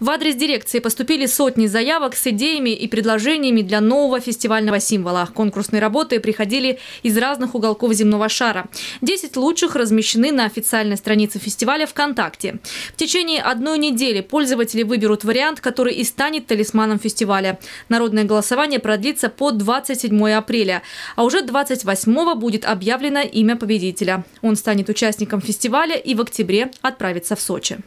В адрес дирекции поступили сотни заявок с идеями и предложениями для нового фестивального символа. Конкурсные работы приходили из разных уголков земного шара. Десять лучших размещены на официальной странице фестиваля ВКонтакте. В течение одной недели пользователи выберут вариант, который и станет талисманом фестиваля. Народное голосование продлится по 27 апреля, а уже 28 будет объявлено имя победителя. Он станет участником фестиваля и в октябре отправится в Сочи.